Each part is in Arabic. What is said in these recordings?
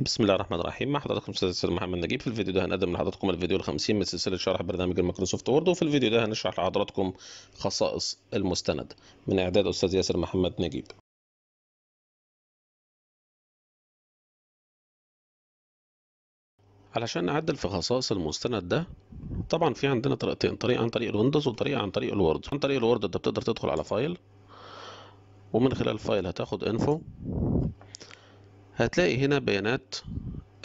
بسم الله الرحمن الرحيم مع حضراتكم استاذ محمد نجيب في الفيديو ده هنقدم لحضراتكم الفيديو ال50 من سلسله شرح برنامج المايكروسوفت وورد وفي الفيديو ده هنشرح لحضراتكم خصائص المستند من اعداد استاذ ياسر محمد نجيب علشان نعدل في خصائص المستند ده طبعا في عندنا طريقتين طريقه عن طريق الويندوز وطريقه عن طريق الوورد عن طريق الوورد انت بتقدر تدخل على فايل ومن خلال الفايل هتاخد انفو هتلاقي هنا بيانات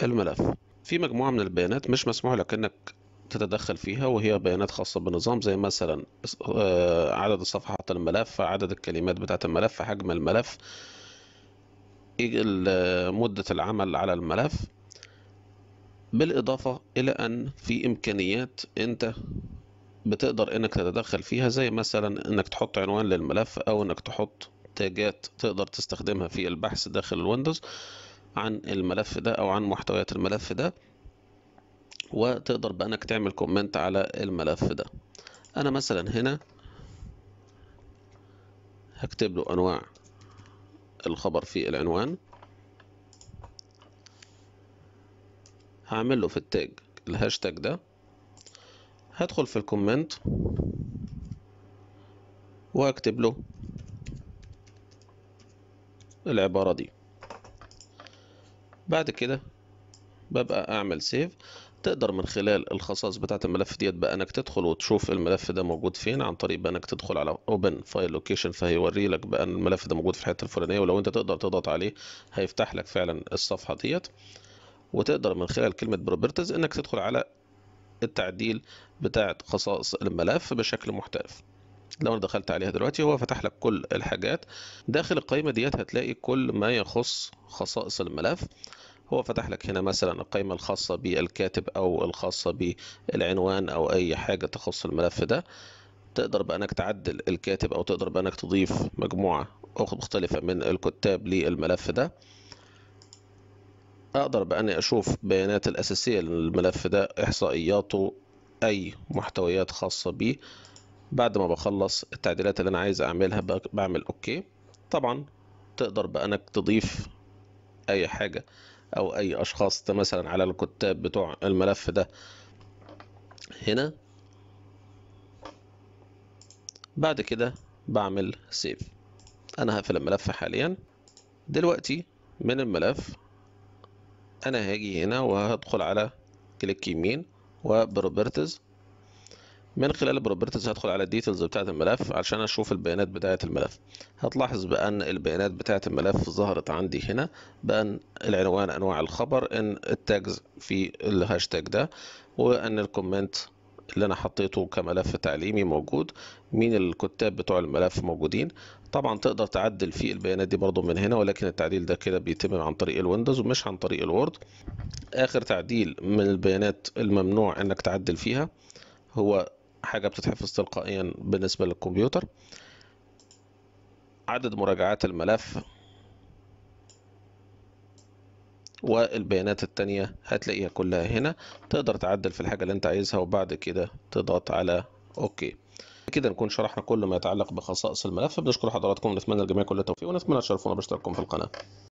الملف في مجموعة من البيانات مش مسموح لك انك تتدخل فيها وهي بيانات خاصة بالنظام زي مثلا آه، عدد صفحات الملف عدد الكلمات بتاعة الملف حجم الملف مدة العمل على الملف بالإضافة إلى أن في إمكانيات أنت بتقدر انك تتدخل فيها زي مثلا انك تحط عنوان للملف او انك تحط تاجات تقدر تستخدمها في البحث داخل الويندوز عن الملف ده او عن محتويات الملف ده وتقدر بأنك تعمل كومنت على الملف ده أنا مثلا هنا هكتب له أنواع الخبر في العنوان هعمل له في التاج الهاشتاج ده هدخل في الكومنت واكتب له العبارة دي بعد كده ببقى اعمل سيف تقدر من خلال الخصائص بتاعة الملف ديت بقى انك تدخل وتشوف الملف ده موجود فين عن طريق بقى انك تدخل على اوبن فايل لوكيشن فهيوري لك بقى ان الملف ده موجود في الحتة الفلانية ولو انت تقدر تضغط عليه هيفتح لك فعلا الصفحة ديت وتقدر من خلال كلمة بروبرتيز انك تدخل على التعديل بتاعة خصائص الملف بشكل محترف لو انا دخلت عليها دلوقتي هو فتح لك كل الحاجات داخل القائمه ديت هتلاقي كل ما يخص خصائص الملف هو فتح لك هنا مثلا القائمة الخاصة بالكاتب أو الخاصة بالعنوان أو أي حاجة تخص الملف ده تقدر بأنك تعدل الكاتب أو تقدر بأنك تضيف مجموعة مختلفة من الكتاب للملف ده أقدر بأني أشوف بيانات الأساسية للملف ده إحصائياته أي محتويات خاصة بيه بعد ما بخلص التعديلات اللي انا عايز اعملها بعمل اوكي طبعا تقدر بانك تضيف اي حاجة او اي اشخاص مثلا على الكتاب بتوع الملف ده هنا بعد كده بعمل سيف انا هقفل الملف حاليا دلوقتي من الملف انا هاجي هنا وهدخل على كليك يمين وبروبرتز من خلال البروبرتيز هدخل على الديتيلز بتاعة الملف علشان اشوف البيانات بتاعة الملف هتلاحظ بان البيانات بتاعة الملف ظهرت عندي هنا بان العنوان انواع الخبر ان التاجز في الهاشتاج ده وان الكومنت اللي انا حطيته كملف تعليمي موجود مين الكتاب بتوع الملف موجودين طبعا تقدر تعدل في البيانات دي برضو من هنا ولكن التعديل ده كده بيتم عن طريق الويندوز ومش عن طريق الوورد اخر تعديل من البيانات الممنوع انك تعدل فيها هو حاجة بتتحفظ تلقائيا بالنسبة للكمبيوتر عدد مراجعات الملف والبيانات التانية هتلاقيها كلها هنا تقدر تعدل في الحاجة اللي انت عايزها وبعد كده تضغط على اوكي كده نكون شرحنا كل ما يتعلق بخصائص الملف بنشكر حضراتكم ونتمنى الجميع كل التوفيق ونتمنى تشرفونا باشتراككم في القناة